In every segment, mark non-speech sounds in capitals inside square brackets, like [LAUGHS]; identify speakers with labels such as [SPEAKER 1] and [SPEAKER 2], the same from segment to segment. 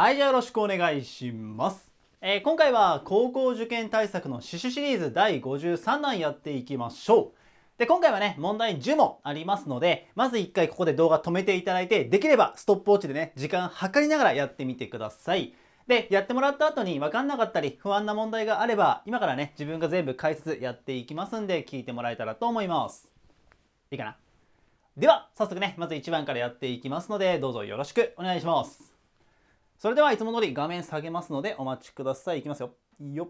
[SPEAKER 1] はい、じゃあよろしくお願いします。えー、今回は高校受験対策の死守シリーズ第53弾やっていきましょう。で、今回はね、問題10問ありますので、まず1回ここで動画止めていただいて、できればストップウォッチでね、時間計りながらやってみてください。で、やってもらった後に分かんなかったり、不安な問題があれば、今からね、自分が全部解説やっていきますんで、聞いてもらえたらと思います。いいかなでは、早速ね、まず1番からやっていきますので、どうぞよろしくお願いします。それではいつも通り画面下げますのでお待ちください。いきますよ。よっ。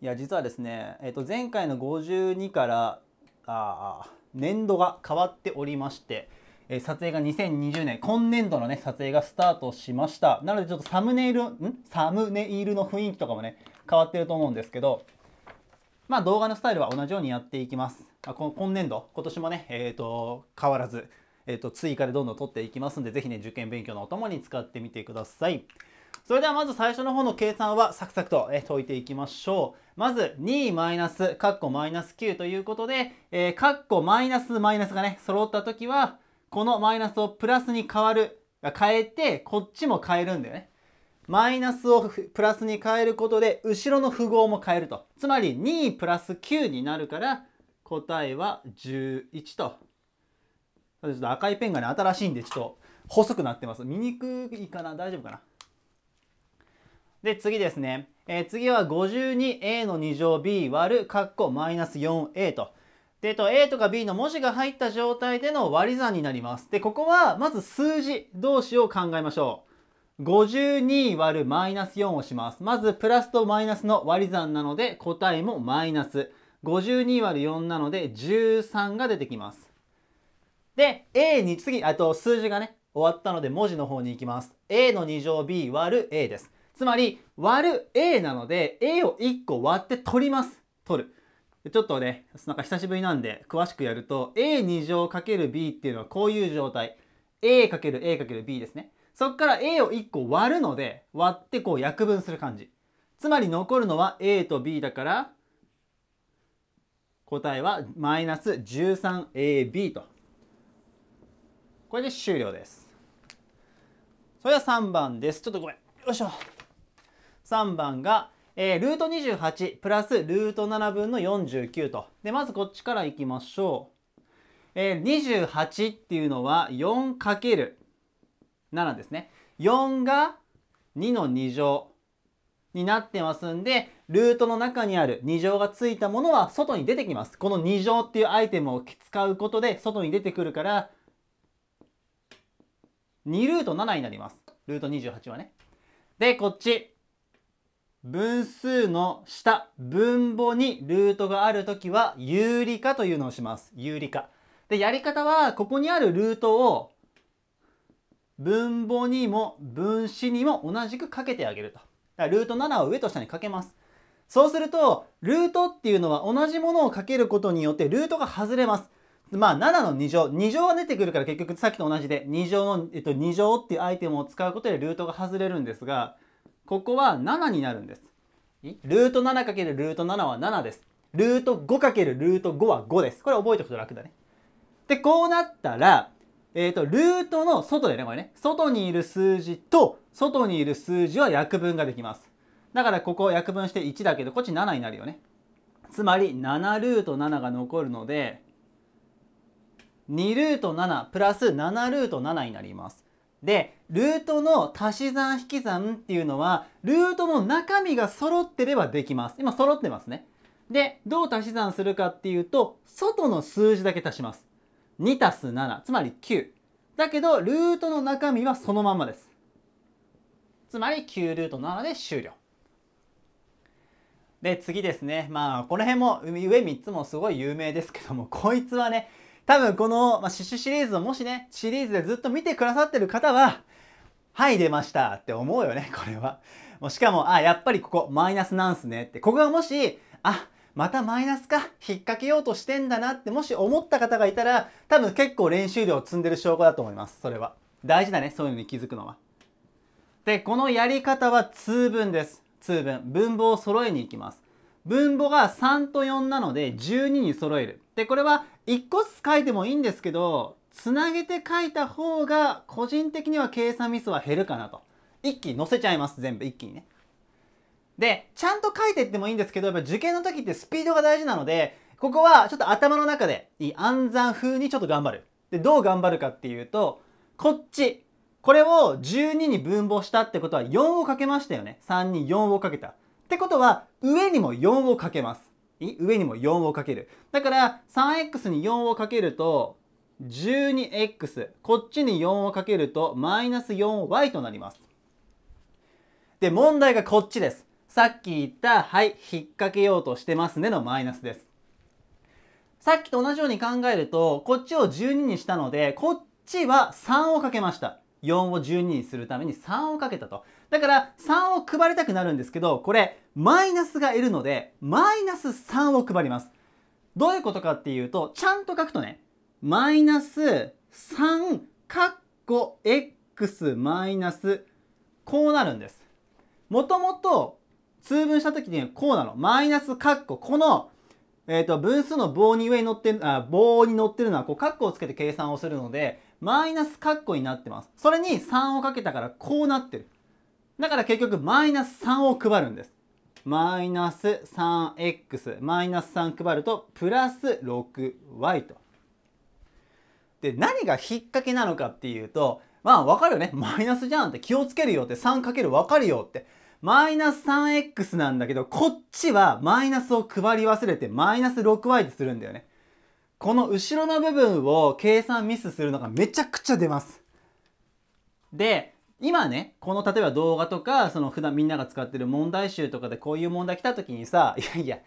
[SPEAKER 1] いや、実はですね、えっ、と、前回の52から、あ年度が変わっておりまして、えー、撮影が2020年、今年度のね、撮影がスタートしました。なので、ちょっとサムネイル、んサムネイルの雰囲気とかもね、変わってると思うんですけど、まあ、動画のスタイルは同じようにやっていきます。あ今年度、今年もね、えっ、ー、と、変わらず、えっと、追加でどんどん取っていきますんで、ぜひね、受験勉強のお供に使ってみてください。それではまず最初の方の計算はサクサクと解いていきましょう。まず2マイナス、カッコマイナス9ということで、えー、カッコマイナスマイナスがね、揃った時は、このマイナスをプラスに変わる、変えて、こっちも変えるんだよね。マイナスをプラスに変えることで、後ろの符号も変えると。つまり2プラス9になるから、答えは11とちょっと赤いペンがね、新しいんで、ちょっと細くなってます。見にくいかな大丈夫かなで、次ですね。えー、次は 52a の2乗 b 割るカッコマイナス 4a と。で、えっと、a とか b の文字が入った状態での割り算になります。で、ここはまず数字同士を考えましょう。52割るマイナス4をします。まずプラスとマイナスの割り算なので答えもマイナス。52割る4なので13が出てきます。で、A に次、あと数字がね、終わったので文字の方に行きます。A の2乗 B 割る A です。つまり、割る A なので、A を1個割って取ります。取る。ちょっとね、なんか久しぶりなんで、詳しくやると、A2 乗 ×B っていうのはこういう状態。A×A×B ですね。そっから A を1個割るので、割ってこう約分する感じ。つまり残るのは A と B だから、答えは -13AB とこれで終了ですそれでは3番ですちょっとごめんよいしょ3番が、えー、ルート28プラスルート7分の49とでまずこっちからいきましょう、えー、28っていうのは 4×7 ですね4が2の2乗になってますんでルートの中にある2乗がついたものは外に出てきますこの2乗っていうアイテムを使うことで外に出てくるから2ルート7になります。ルート28はね。で、こっち。分数の下、分母にルートがあるときは、有理化というのをします。有理化。で、やり方は、ここにあるルートを、分母にも分子にも同じくかけてあげると。だからルート7を上と下にかけます。そうすると、ルートっていうのは同じものをかけることによってルートが外れます。まあ、7の2乗。2乗は出てくるから結局さっきと同じで、2乗の、えっと、2乗っていうアイテムを使うことでルートが外れるんですが、ここは7になるんです。ルート 7× ルート7は7です。ルート 5× ルート5は5です。これ覚えておくと楽だね。で、こうなったら、えっ、ー、と、ルートの外でね、これね、外にいる数字と、外にいる数字は約分ができます。だからここを約分して1だけど、こっち7になるよね。つまり、7ルート7が残るので、2ルート7プラス7ルート7になります。で、ルートの足し算引き算っていうのは、ルートの中身が揃ってればできます。今揃ってますね。で、どう足し算するかっていうと、外の数字だけ足します。2足す7、つまり9。だけど、ルートの中身はそのまんまです。つまり9ルート7で終了。で、次ですね。まあ、この辺も上3つもすごい有名ですけども、こいつはね、多分この、まあ、シュシリーズをもしね、シリーズでずっと見てくださってる方は、はい、出ましたって思うよね、[LAUGHS] これは。もうしかも、あ、やっぱりここ、マイナスなんすねって。ここがもし、あ、またマイナスか、引っ掛けようとしてんだなって、もし思った方がいたら、多分結構練習量を積んでる証拠だと思います、それは。大事だね、そういうのに気づくのは。で、このやり方は通分です。通分。文母を揃えに行きます。分母が3と4なので12に揃える。で、これは1個ずつ書いてもいいんですけど、つなげて書いた方が個人的には計算ミスは減るかなと。一気に載せちゃいます、全部一気にね。で、ちゃんと書いていってもいいんですけど、やっぱ受験の時ってスピードが大事なので、ここはちょっと頭の中でいい暗算風にちょっと頑張る。で、どう頑張るかっていうと、こっち。これを12に分母したってことは4をかけましたよね。3に4をかけた。ってことは、上にも4をかけます。上にも4をかける。だから、3x に4をかけると、12x。こっちに4をかけると、マイナス 4y となります。で、問題がこっちです。さっき言った、はい、引っ掛けようとしてますねのマイナスです。さっきと同じように考えると、こっちを12にしたので、こっちは3をかけました。4を12にするために3をかけたと。だから3を配りたくなるんですけど、これマイナスがいるので、マイナス3を配ります。どういうことかっていうと、ちゃんと書くとね、マイナス3カッコ x マイナスこうなるんです。もともと通分した時にこうなの。マイナスカッコこのえーと、分数の棒に上に乗ってあ棒に乗ってるのはこうカッコをつけて計算をするのでマイナスカッコになってますそれに3をかけたからこうなってるだから結局、マイナス3を配るんです。マイナス 3x、マイナス3配ると、プラス 6y と。で、何が引っ掛けなのかっていうと、まあ、わかるよね。マイナスじゃんって気をつけるよって、3× わかるよって。マイナス 3x なんだけど、こっちはマイナスを配り忘れて、マイナス 6y ってするんだよね。この後ろの部分を計算ミスするのがめちゃくちゃ出ます。で、今ね、この例えば動画とか、その普段みんなが使ってる問題集とかでこういう問題来た時にさ、[LAUGHS] いやいや、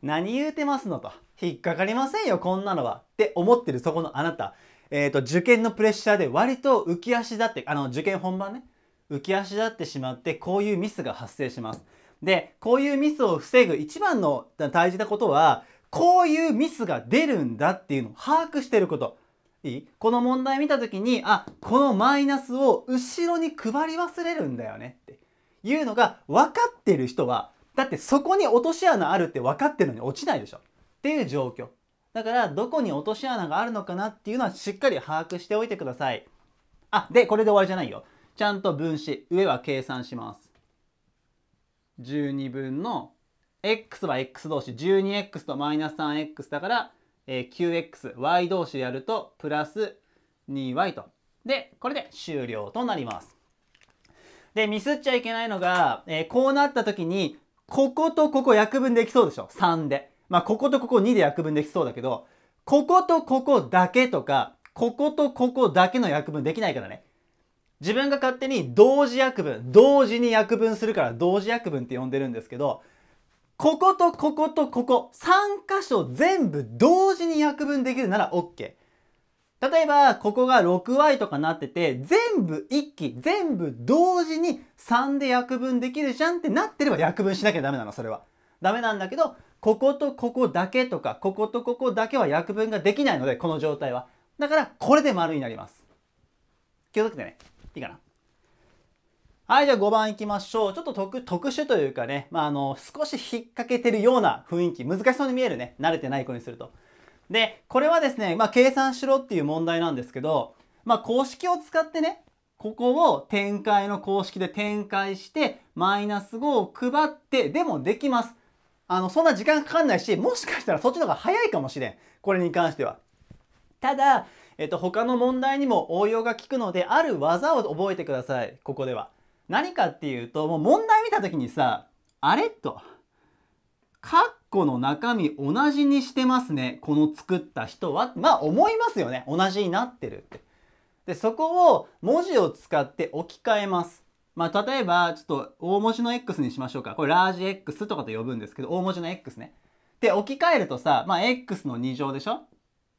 [SPEAKER 1] 何言うてますのと。引っかかりませんよ、こんなのは。って思ってるそこのあなた。えっ、ー、と、受験のプレッシャーで割と浮き足だって、あの、受験本番ね、浮き足だってしまって、こういうミスが発生します。で、こういうミスを防ぐ一番の大事なことは、こういうミスが出るんだっていうのを把握してること。いいこの問題見た時に、あ、このマイナスを後ろに配り忘れるんだよねっていうのが分かってる人は、だってそこに落とし穴あるって分かってるのに落ちないでしょっていう状況。だからどこに落とし穴があるのかなっていうのはしっかり把握しておいてください。あ、で、これで終わりじゃないよ。ちゃんと分子、上は計算します。12分の x は x 同士 12x とマイナス 3x だからえー、qx、y 同士でやると、プラス 2y と。で、これで終了となります。で、ミスっちゃいけないのが、えー、こうなった時に、こことここ約分できそうでしょ ?3 で。まあ、こことここ2で約分できそうだけど、こことここだけとか、こことここだけの約分できないからね。自分が勝手に同時約分、同時に約分するから同時約分って呼んでるんですけど、こことこことここ、3箇所全部同時に約分できるなら OK。例えば、ここが 6y とかなってて、全部一気、全部同時に3で約分できるじゃんってなってれば約分しなきゃダメなの、それは。ダメなんだけど、こことここだけとか、こことここだけは約分ができないので、この状態は。だから、これで丸になります。気をつけてね。いいかなはい、じゃあ5番いきましょう。ちょっと特特殊というかね、まあ、あの、少し引っ掛けてるような雰囲気、難しそうに見えるね。慣れてない子にすると。で、これはですね、まあ、計算しろっていう問題なんですけど、まあ、公式を使ってね、ここを展開の公式で展開して、マイナス5を配って、でもできます。あの、そんな時間かかんないし、もしかしたらそっちの方が早いかもしれん。これに関しては。ただ、えっと、他の問題にも応用が効くので、ある技を覚えてください。ここでは。何かっていうと、もう問題見た時にさ、あれと。カッコの中身同じにしてますね。この作った人は。まあ思いますよね。同じになってるって。で、そこを文字を使って置き換えます。まあ例えば、ちょっと大文字の X にしましょうか。これラージ X とかと呼ぶんですけど、大文字の X ね。で、置き換えるとさ、まあ X の2乗でしょ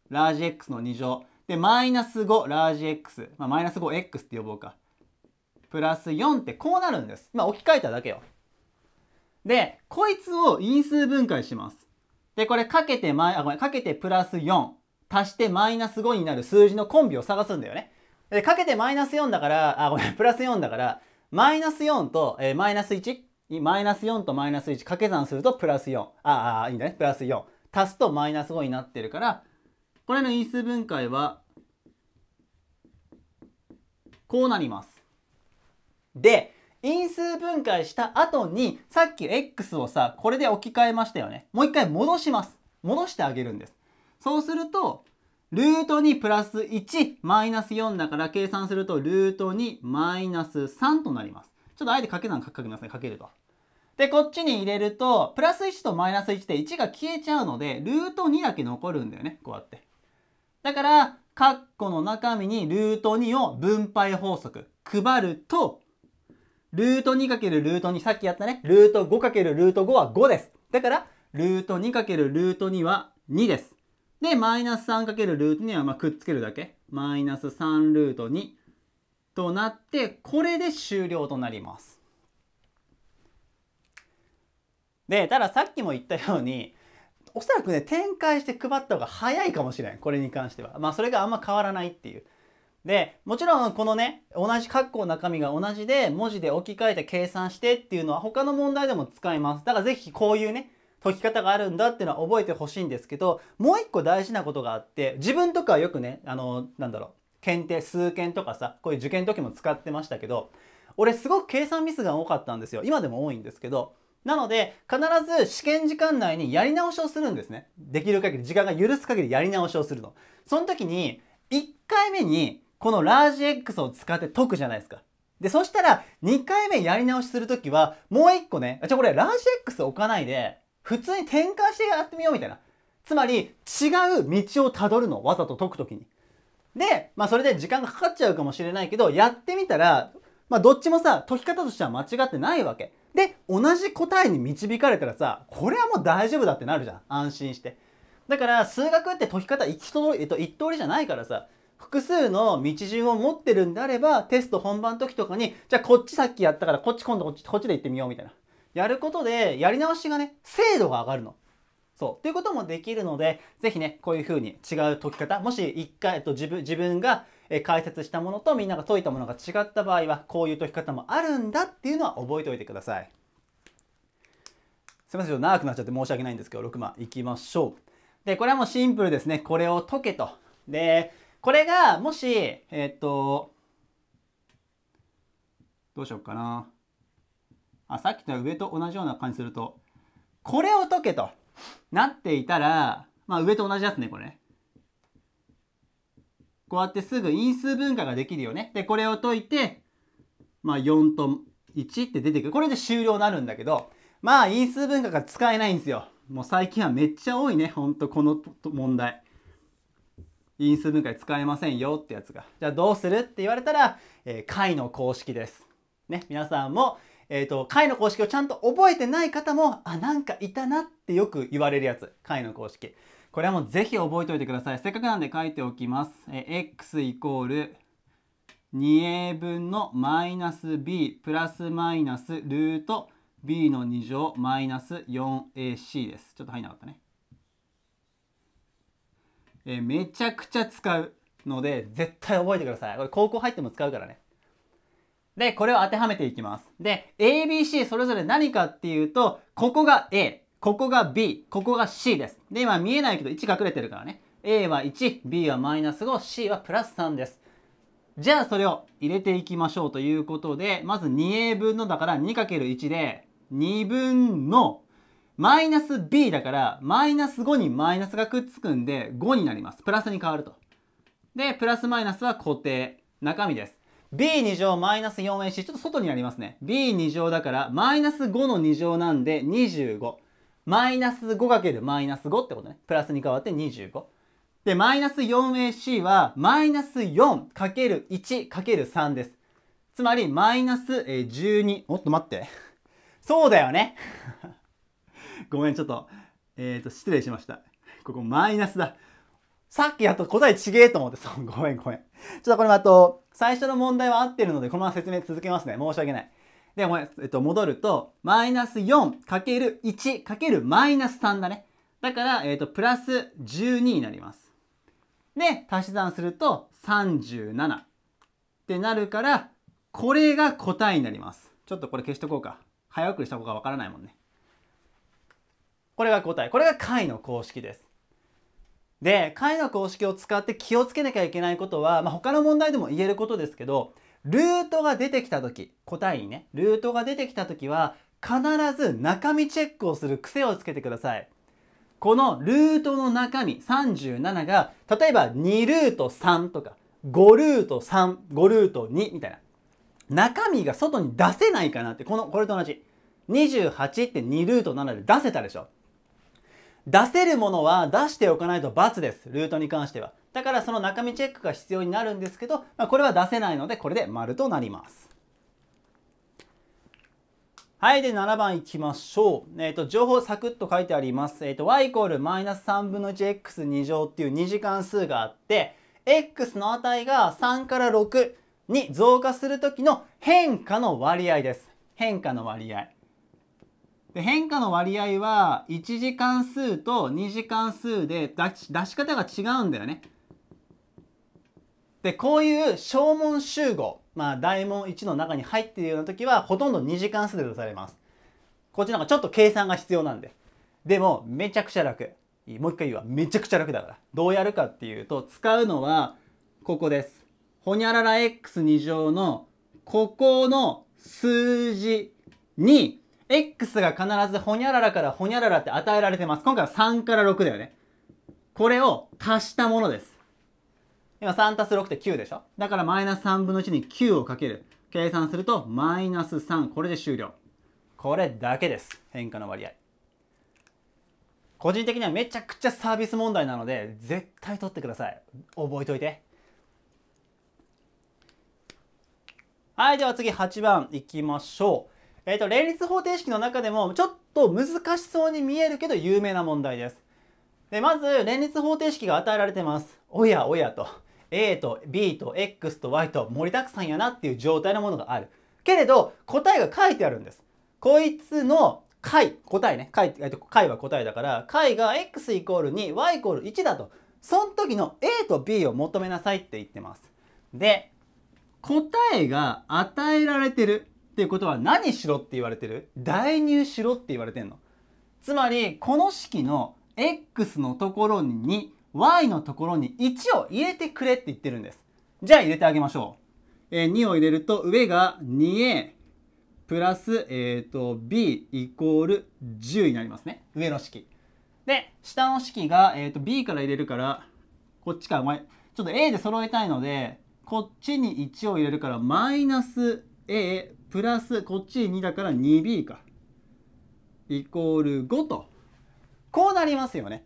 [SPEAKER 1] ラージ X の2乗。で、マイナス5、ラージ X。まあマイナス 5X って呼ぼうか。プラス4ってこうなるんです。まあ置き換えただけよ。で、こいつを因数分解します。で、これかけてマイ、あ、ごめん、かけてプラス4足してマイナス5になる数字のコンビを探すんだよね。で、かけてマイナス4だから、あ、ごめん、プラス4だから、マイナス4と、えー、マイナス 1? マイナス4とマイナス1掛け算するとプラス4。ああ、いいんだね。プラス4。足すとマイナス5になってるから、これの因数分解は、こうなります。で、因数分解した後に、さっき x をさ、これで置き換えましたよね。もう一回戻します。戻してあげるんです。そうすると、ルート2プラス1マイナス4だから計算するとルート2マイナス3となります。ちょっとあえて掛け算書きますね。かけると。で、こっちに入れると、プラス1とマイナス1て1が消えちゃうので、ルート2だけ残るんだよね。こうやって。だから、括弧の中身にルート2を分配法則配ると、ルート 2× ルート2、さっきやったね、ルート 5× ルート5は5です。だから、ルート 2× ルート2は2です。で、マイナス 3× ルート2はまあくっつけるだけ。マイナス3ルート2となって、これで終了となります。で、たださっきも言ったように、おそらくね、展開して配った方が早いかもしれん。これに関しては。まあ、それがあんま変わらないっていう。でもちろんこのね同じ括弧の中身が同じで文字で置き換えて計算してっていうのは他の問題でも使いますだから是非こういうね解き方があるんだっていうのは覚えてほしいんですけどもう一個大事なことがあって自分とかよくねあのなんだろう検定数検とかさこういう受験時も使ってましたけど俺すごく計算ミスが多かったんですよ今でも多いんですけどなので必ず試験時間内にやり直しをするんですねできる限り時間が許す限りやり直しをするのその時に1回目にこのラージ X を使って解くじゃないですか。で、そしたら、2回目やり直しするときは、もう1個ね、じゃあこれラージ X 置かないで、普通に転換してやってみようみたいな。つまり、違う道をたどるの。わざと解くときに。で、まあそれで時間がかかっちゃうかもしれないけど、やってみたら、まあどっちもさ、解き方としては間違ってないわけ。で、同じ答えに導かれたらさ、これはもう大丈夫だってなるじゃん。安心して。だから、数学って解き方一通り、えっと、一通りじゃないからさ、複数の道順を持ってるんであれば、テスト本番時とかに、じゃあこっちさっきやったから、こっち今度こっち、こっちで行ってみようみたいな。やることで、やり直しがね、精度が上がるの。そう。ということもできるので、ぜひね、こういうふうに違う解き方、もし一回、えっと、自分、自分が解説したものとみんなが解いたものが違った場合は、こういう解き方もあるんだっていうのは覚えておいてください。すいません、ちょっと長くなっちゃって申し訳ないんですけど、6番いきましょう。で、これはもうシンプルですね。これを解けと。で、これが、もし、えー、っと、どうしようかな。あ、さっきと上と同じような感じすると、これを解けとなっていたら、まあ上と同じやつね、これこうやってすぐ因数分解ができるよね。で、これを解いて、まあ4と1って出てくる。これで終了になるんだけど、まあ因数分解が使えないんですよ。もう最近はめっちゃ多いね、ほんとこの問題。因数分解使えませんよってやつが。じゃあどうするって言われたら、えー、解の公式です。ね、皆さんも、えっ、ー、と、解の公式をちゃんと覚えてない方も、あ、なんかいたなってよく言われるやつ。解の公式。これはもうぜひ覚えておいてください。せっかくなんで書いておきます。えー、x イコール 2a 分のマイナス b プラスマイナスルート b の2乗マイナス 4ac です。ちょっと入んなかったね。えー、めちゃくちゃ使うので、絶対覚えてください。これ高校入っても使うからね。で、これを当てはめていきます。で、ABC それぞれ何かっていうと、ここが A、ここが B、ここが C です。で、今見えないけど1隠れてるからね。A は1、B はマイナス5、C はプラス3です。じゃあそれを入れていきましょうということで、まず 2A 分のだから 2×1 で、2分のマイナス b だから、マイナス5にマイナスがくっつくんで、5になります。プラスに変わると。で、プラスマイナスは固定。中身です。b2 乗マイナス 4ac。ちょっと外になりますね。b2 乗だから、マイナス5の2乗なんで25。マイナス 5× マイナス5ってことね。プラスに変わって25。で、マイナス 4ac は、マイナス 4×1×3 です。つまり、マイナス12。おっと待って。そうだよね。ごめん、ちょっと、えっ、ー、と、失礼しました。ここマイナスだ。さっきやっと答えちげえと思って、そう、ごめんごめん。ちょっとこれもあと、最初の問題は合ってるので、このまま説明続けますね。申し訳ない。で、ごめん、えっと、戻ると、マイナス 4×1× マイナス3だね。だから、えっと、プラス12になります。で、足し算すると37ってなるから、これが答えになります。ちょっとこれ消しとこうか。早送りした方がわからないもんね。これが答え。これが解の公式です。で、解の公式を使って気をつけなきゃいけないことは、まあ、他の問題でも言えることですけど、ルートが出てきた時、答えにね、ルートが出てきた時は、必ず中身チェックをする癖をつけてください。このルートの中身37が、例えば2ルート3とか、5ルート3、5ルート2みたいな。中身が外に出せないかなって、この、これと同じ。28って2ルート7で出せたでしょ。出せるものは出しておかないと罰です。ルートに関しては。だからその中身チェックが必要になるんですけど、まあ、これは出せないので、これで丸となります。はい。で、7番いきましょう。えっ、ー、と、情報サクッと書いてあります。えっ、ー、と、y イコールマイナス3分の 1x2 乗っていう2次関数があって、x の値が3から6に増加するときの変化の割合です。変化の割合。で変化の割合は1次関数と2次関数で出し出し方が違うんだよね。でこういう小問集合、まあ、大問1の中に入っているような時はほとんど2次関数で出されます。こっちなんかちょっと計算が必要なんで。でもめちゃくちゃ楽。もう一回言うわ。めちゃくちゃ楽だから。どうやるかっていうと使うのはここです。ほにゃらら x2 乗のここの数字に x が必ずほにゃららからほにゃららって与えられてます。今回は3から6だよね。これを足したものです。今3足す6って9でしょだからマイナス3分の1に9をかける。計算するとマイナス3。これで終了。これだけです。変化の割合。個人的にはめちゃくちゃサービス問題なので、絶対取ってください。覚えといて。はい、では次8番いきましょう。えっ、ー、と、連立方程式の中でもちょっと難しそうに見えるけど有名な問題です。で、まず、連立方程式が与えられてます。おやおやと。A と B と X と Y と盛りだくさんやなっていう状態のものがある。けれど、答えが書いてあるんです。こいつの解、答えね。解、えっと、解は答えだから、解が X イコール2、Y イコール1だと。その時の A と B を求めなさいって言ってます。で、答えが与えられてる。っていうことは何しろって言われてる代入しろって言われてんの。つまりこの式の x のところに y のところに1を入れてくれって言ってるんです。じゃあ入れてあげましょう。えー、2を入れると上が 2a プラス、えーと、b イコール10になりますね。上の式。で、下の式が、えーと、と b から入れるから、こっちから、ちょっと a で揃えたいので、こっちに1を入れるから、マイナス a プラスこっち2だから 2b かイコール5とこうなりますよね。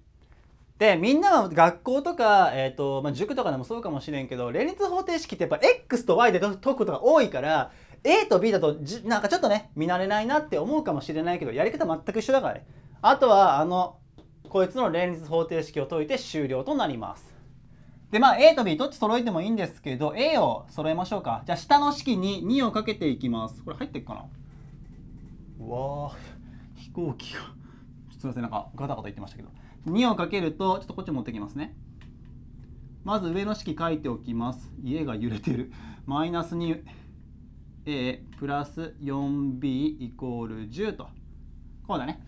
[SPEAKER 1] でみんなは学校とか、えーとまあ、塾とかでもそうかもしれんけど連立方程式ってやっぱ x と y で解くことが多いから a と b だとじなんかちょっとね見慣れないなって思うかもしれないけどやり方全く一緒だからね。あとはあのこいつの連立方程式を解いて終了となります。で、まあ A と B どっち揃えてもいいんですけど、A を揃えましょうか。じゃあ下の式に2をかけていきます。これ入っていかなわあ、飛行機が。すみません、なんかガタガタ言ってましたけど。2をかけると、ちょっとこっち持ってきますね。まず上の式書いておきます。家が揺れてる。マイナス 2A プラス 4B イコール10と。こうだね。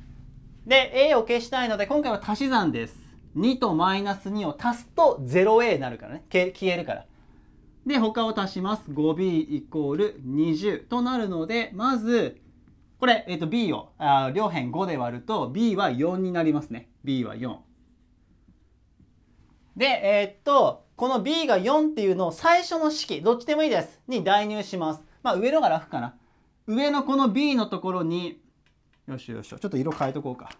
[SPEAKER 1] で、A を消したいので、今回は足し算です。2とマイナス2を足すと 0a になるからね消えるからで他を足します 5b イコール20となるのでまずこれ、えー、と b をあ両辺5で割ると b は4になりますね b は4でえっ、とこの b が4っていうのを最初の式どっちでもいいですに代入しますまあ上のが楽かな上のこの b のところによしよしちょっと色変えとこうか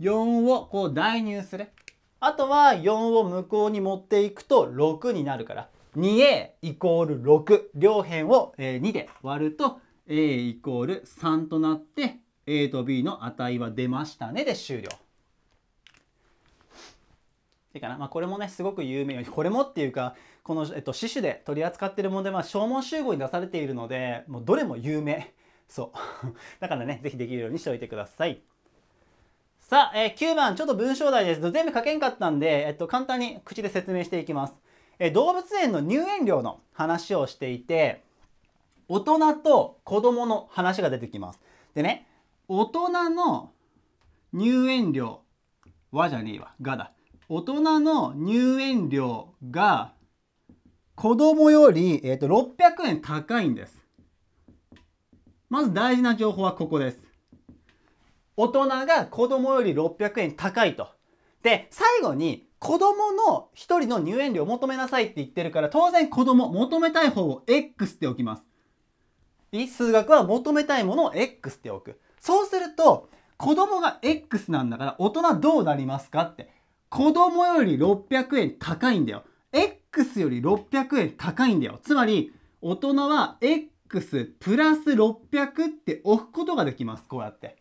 [SPEAKER 1] 4をこう代入する。あとは4を向こうに持っていくと6になるから 2a イコール6両辺を2で割ると a イコール3となって a と b の値は出ましたねで終了。いいかな、まあ、これもねすごく有名これもっていうかこの、えっと、死守で取り扱ってる問題は消耗集合に出されているのでもうどれも有名そう [LAUGHS] だからね是非できるようにしておいてください。さあ、えー、9番、ちょっと文章題です。全部書けんかったんで、えっと、簡単に口で説明していきます。えー、動物園の入園料の話をしていて、大人と子供の話が出てきます。でね、大人の入園料はじゃねえわ、がだ。大人の入園料が子供より、えー、と600円高いんです。まず大事な情報はここです。大人が子供より600円高いと。で、最後に子供の一人の入園料を求めなさいって言ってるから、当然子供求めたい方を X っておきます。数学は求めたいものを X っておく。そうすると、子供が X なんだから大人どうなりますかって。子供より600円高いんだよ。X より600円高いんだよ。つまり、大人は X プラス600って置くことができます。こうやって。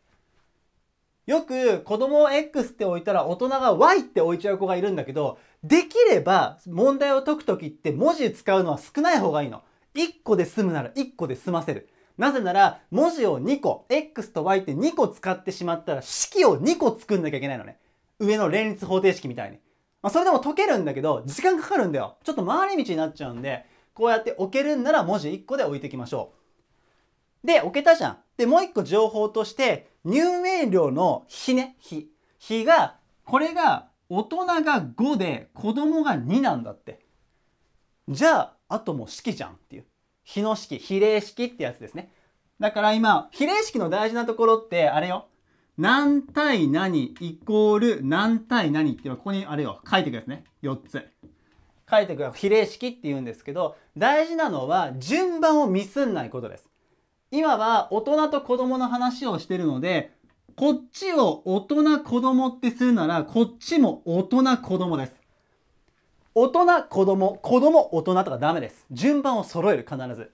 [SPEAKER 1] よく子供を X って置いたら大人が Y って置いちゃう子がいるんだけど、できれば問題を解くときって文字使うのは少ない方がいいの。1個で済むなら1個で済ませる。なぜなら文字を2個、X と Y って2個使ってしまったら式を2個作んなきゃいけないのね。上の連立方程式みたいに。まあ、それでも解けるんだけど、時間かかるんだよ。ちょっと回り道になっちゃうんで、こうやって置けるんなら文字1個で置いていきましょう。で、置けたじゃん。で、もう1個情報として、入園料の比ね、比。比が、これが大人が5で子供が2なんだって。じゃあ、あともう式じゃんっていう。比の式、比例式ってやつですね。だから今、比例式の大事なところって、あれよ。何対何イコール何対何っていうのは、ここにあれよ、書いてくやつね。4つ。書いてくやつ。比例式って言うんですけど、大事なのは順番をミスんないことです。今は大人と子供の話をしてるので、こっちを大人子供ってするなら、こっちも大人子供です。大人子供、子供大人とかダメです。順番を揃える必ず。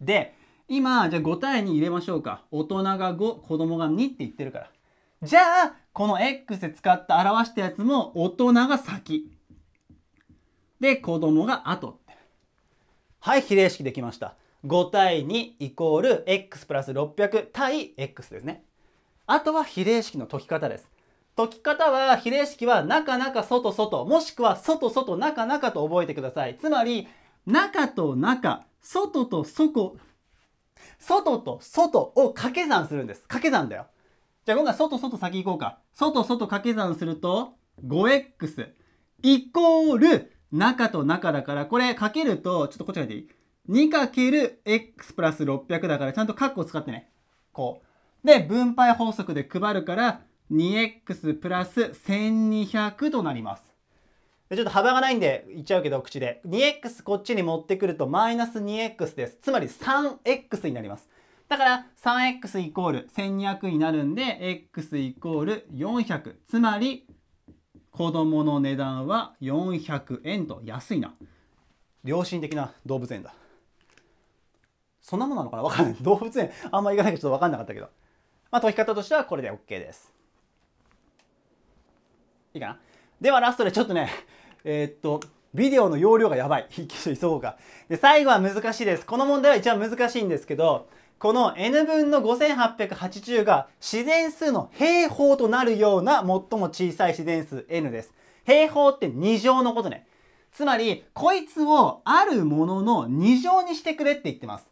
[SPEAKER 1] で、今、じゃあ答えに入れましょうか。大人が5、子供が2って言ってるから。じゃあ、この X で使って表したやつも大人が先。で、子供が後って。はい、比例式できました。5対2イコール x プラス600対 x ですね。あとは比例式の解き方です。解き方は比例式はなかなか外外もしくは外外なかなかと覚えてください。つまり中と中外と底外と外を掛け算するんです。掛け算だよ。じゃあ今回外外先行こうか。外外掛け算すると 5x イコール中と中だからこれかけるとちょっとこっち書いていい 2×x プラス600だからちゃんと括弧使ってね。こう。で、分配法則で配るから 2x プラス1200となります。ちょっと幅がないんで言っちゃうけど口で 2x こっちに持ってくるとマイナス 2x ですつまり 3x になりますだから 3x イコール1200になるんで x イコール400つまり子供の値段は400円と安いな良心的な動物園だそんなものなのかなわかんない。[LAUGHS] 動物園あんま行かないからちょっとわかんなかったけど。まあ、解き方としてはこれで OK です。いいかなではラストでちょっとね、[LAUGHS] えー、っと、ビデオの容量がやばい。[LAUGHS] 急ごうか。で、最後は難しいです。この問題は一番難しいんですけど、この n 分の5880が自然数の平方となるような最も小さい自然数 n です。平方って2乗のことね。つまり、こいつをあるものの2乗にしてくれって言ってます。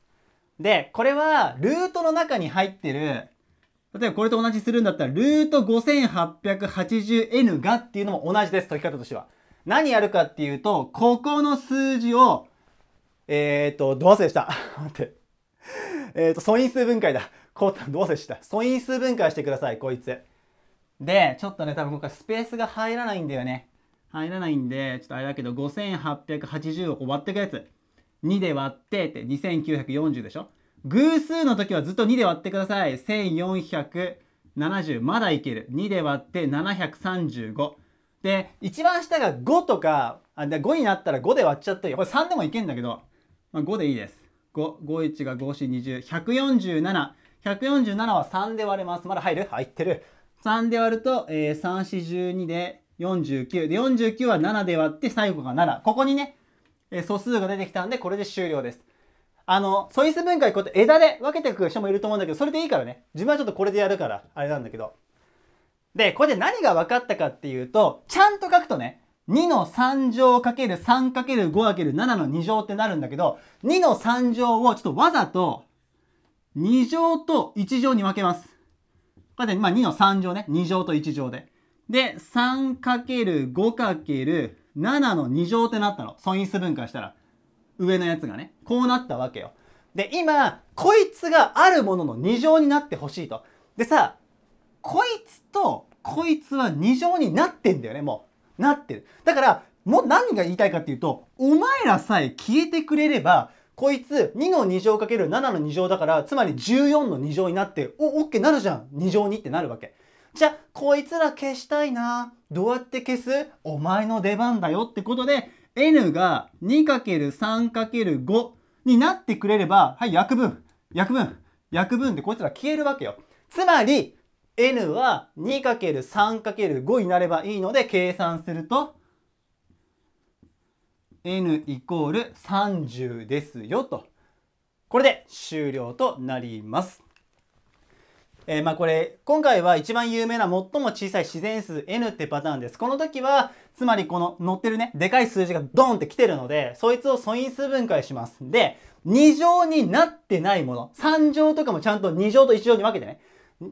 [SPEAKER 1] で、これはルートの中に入ってる、例えばこれと同じするんだったら、ルート 5880n がっていうのも同じです、解き方としては。何やるかっていうと、ここの数字を、えー、っと、どうでした。[LAUGHS] 待って。えー、っと、素因数分解だ。こうた、どうせした。素因数分解してください、こいつ。で、ちょっとね、多分今回スペースが入らないんだよね。入らないんで、ちょっとあれだけど、5880をこう割っていくやつ。2で割ってって2940でしょ偶数の時はずっと2で割ってください1470まだいける2で割って735で一番下が5とかあ5になったら5で割っちゃったよこれ3でもいけんだけど、まあ、5でいいです551が5420147 147は3で割れますまだ入る入ってる3で割ると、えー、3412で49で49は7で割って最後が7ここにねえ素数が出てきたんで、これで終了です。あの、素因数分解、こうやって枝で分けていく人もいると思うんだけど、それでいいからね。自分はちょっとこれでやるから、あれなんだけど。で、これで何が分かったかっていうと、ちゃんと書くとね、2の3乗かける3かける5かける7の2乗ってなるんだけど、2の3乗をちょっとわざと2乗と1乗に分けます。これで、まあ2の3乗ね。2乗と1乗で。で、3かける5かける7の2乗ってなったの。素因数分解したら。上のやつがね。こうなったわけよ。で、今、こいつがあるものの2乗になってほしいと。でさ、こいつと、こいつは2乗になってんだよね、もう。なってる。だから、もう何が言いたいかっていうと、お前らさえ消えてくれれば、こいつ2の2乗かける7の2乗だから、つまり14の2乗になって、お、OK なるじゃん。2乗にってなるわけ。じゃあ、こいつら消したいな。どうやって消すお前の出番だよってことで n が 2×3×5 になってくれればはい約分約分約分でこいつら消えるわけよ。つまり n は 2×3×5 になればいいので計算すると n イコール30ですよと。これで終了となります。えー、まあこれ今回は一番有名な最も小さい自然数 n ってパターンですこの時はつまりこの乗ってるねでかい数字がドンって来てるのでそいつを素因数分解しますで2乗になってないもの3乗とかもちゃんと2乗と1乗に分けてね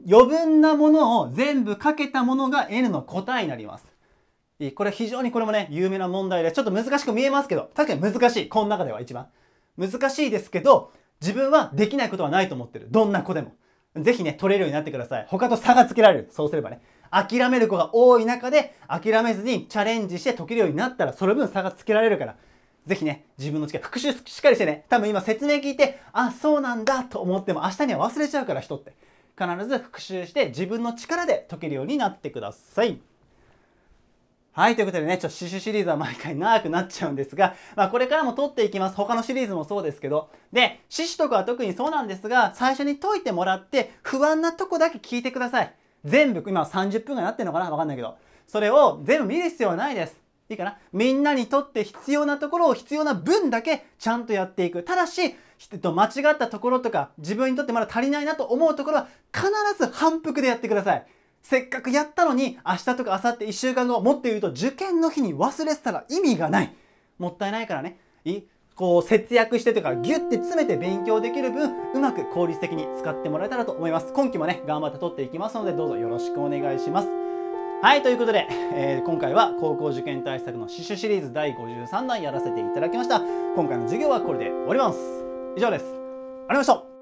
[SPEAKER 1] 余分なものを全部かけたものが n の答えになりますこれ非常にこれもね、有名な問題で、ちょっと難しく見えますけど、確かに難しい。この中では一番。難しいですけど、自分はできないことはないと思ってる。どんな子でも。ぜひね、取れるようになってください。他と差がつけられる。そうすればね。諦める子が多い中で、諦めずにチャレンジして解けるようになったら、その分差がつけられるから。ぜひね、自分の力、復習しっかりしてね。多分今説明聞いて、あ、そうなんだと思っても明日には忘れちゃうから、人って。必ず復習して自分の力で解けるようになってください。はい、ということでね、ちょっとシュシリーズは毎回長くなっちゃうんですが、まあこれからも撮っていきます。他のシリーズもそうですけど。で、シシとかは特にそうなんですが、最初に解いてもらって、不安なとこだけ聞いてください。全部、今30分ぐらいなってるのかなわかんないけど。それを全部見る必要はないです。いいかなみんなにとって必要なところを必要な分だけちゃんとやっていく。ただし、っと、間違ったところとか、自分にとってまだ足りないなと思うところは必ず反復でやってください。せっかくやったのに明日とか明後日1週間後もっと言うと受験の日に忘れてたら意味がないもったいないからねこう節約してとかギュッて詰めて勉強できる分うまく効率的に使ってもらえたらと思います今期もね頑張って取っていきますのでどうぞよろしくお願いしますはいということで、えー、今回は高校受験対策の刺繍シリーズ第53弾やらせていただきました今回の授業はこれで終わります以上ですありがとうございました